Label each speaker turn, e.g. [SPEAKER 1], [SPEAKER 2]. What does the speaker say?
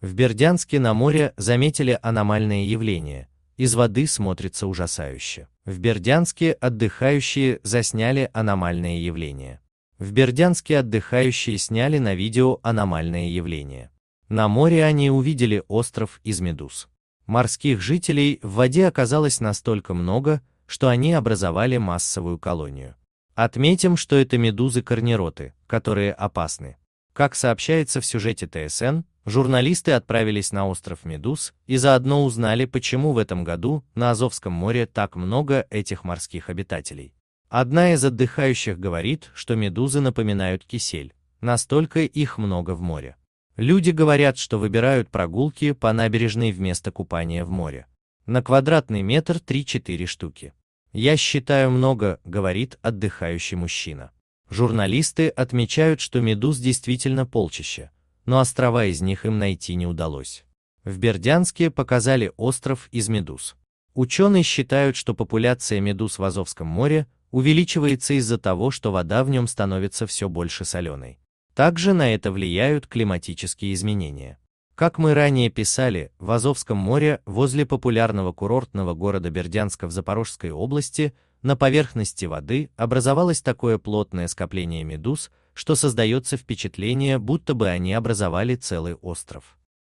[SPEAKER 1] В Бердянске на море заметили аномальное явление. Из воды смотрится ужасающе. В Бердянске отдыхающие засняли аномальное явление. В Бердянске отдыхающие сняли на видео аномальное явление. На море они увидели остров из медуз. Морских жителей в воде оказалось настолько много, что они образовали массовую колонию. Отметим, что это медузы-корнероты, которые опасны. Как сообщается в сюжете ТСН, журналисты отправились на остров Медуз и заодно узнали, почему в этом году на Азовском море так много этих морских обитателей. Одна из отдыхающих говорит, что медузы напоминают кисель, настолько их много в море. Люди говорят, что выбирают прогулки по набережной вместо купания в море. На квадратный метр 3-4 штуки. «Я считаю много», — говорит отдыхающий мужчина. Журналисты отмечают, что медуз действительно полчища, но острова из них им найти не удалось. В Бердянске показали остров из медуз. Ученые считают, что популяция медуз в Азовском море увеличивается из-за того, что вода в нем становится все больше соленой. Также на это влияют климатические изменения. Как мы ранее писали, в Азовском море, возле популярного курортного города Бердянска в Запорожской области, на поверхности воды образовалось такое плотное скопление медуз, что создается впечатление, будто бы они образовали целый остров.